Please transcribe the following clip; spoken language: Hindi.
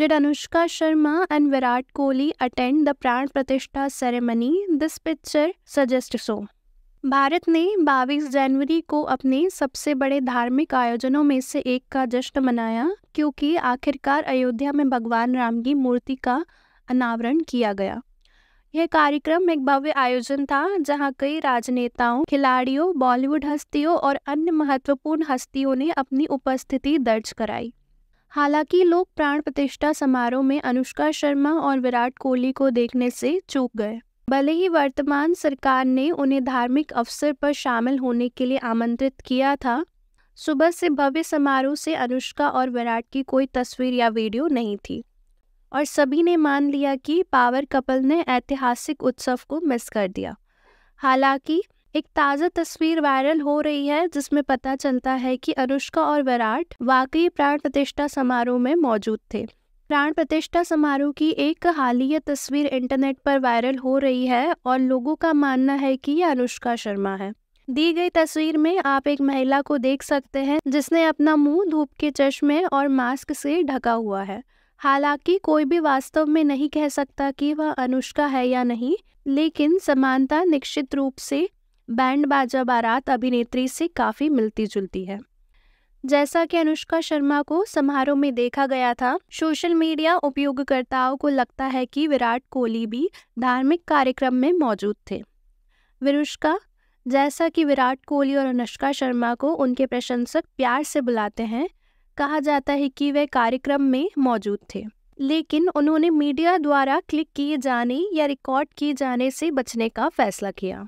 Did Anushka Sharma and Virat Kohli attend the Pran Pratishtha ceremony? This picture suggests so. Bharat ने 22 जनवरी को अपने सबसे बड़े धार्मिक आयोजनों में से एक का जश्न मनाया क्योंकि आखिरकार अयोध्या में भगवान राम की मूर्ति का अनावरण किया गया यह कार्यक्रम एक भव्य आयोजन था जहां कई राजनेताओं खिलाड़ियों बॉलीवुड हस्तियों और अन्य महत्वपूर्ण हस्तियों ने अपनी उपस्थिति दर्ज कराई हालांकि लोग प्राण प्रतिष्ठा समारोह में अनुष्का शर्मा और विराट कोहली को देखने से चूक गए भले ही वर्तमान सरकार ने उन्हें धार्मिक अवसर पर शामिल होने के लिए आमंत्रित किया था सुबह से भव्य समारोह से अनुष्का और विराट की कोई तस्वीर या वीडियो नहीं थी और सभी ने मान लिया कि पावर कपल ने ऐतिहासिक उत्सव को मिस कर दिया हालांकि एक ताज़ा तस्वीर वायरल हो रही है जिसमें पता चलता है कि अनुष्का और विराट वाकई प्राण प्रतिष्ठा समारोह में मौजूद थे प्राण प्रतिष्ठा समारोह की एक हालिया तस्वीर इंटरनेट पर वायरल हो रही है और लोगों का मानना है कि यह अनुष्का शर्मा है दी गई तस्वीर में आप एक महिला को देख सकते हैं जिसने अपना मुंह धूप के चश्मे और मास्क से ढका हुआ है हालांकि कोई भी वास्तव में नहीं कह सकता कि वह अनुष्का है या नहीं लेकिन समानता निश्चित रूप से बैंड बाजा बारात अभिनेत्री से काफ़ी मिलती जुलती है जैसा कि अनुष्का शर्मा को समारोह में देखा गया था सोशल मीडिया उपयोगकर्ताओं को लगता है कि विराट कोहली भी धार्मिक कार्यक्रम में मौजूद थे विरुष्का जैसा कि विराट कोहली और अनुष्का शर्मा को उनके प्रशंसक प्यार से बुलाते हैं कहा जाता है कि वे कार्यक्रम में मौजूद थे लेकिन उन्होंने मीडिया द्वारा क्लिक किए जाने या रिकॉर्ड किए जाने से बचने का फैसला किया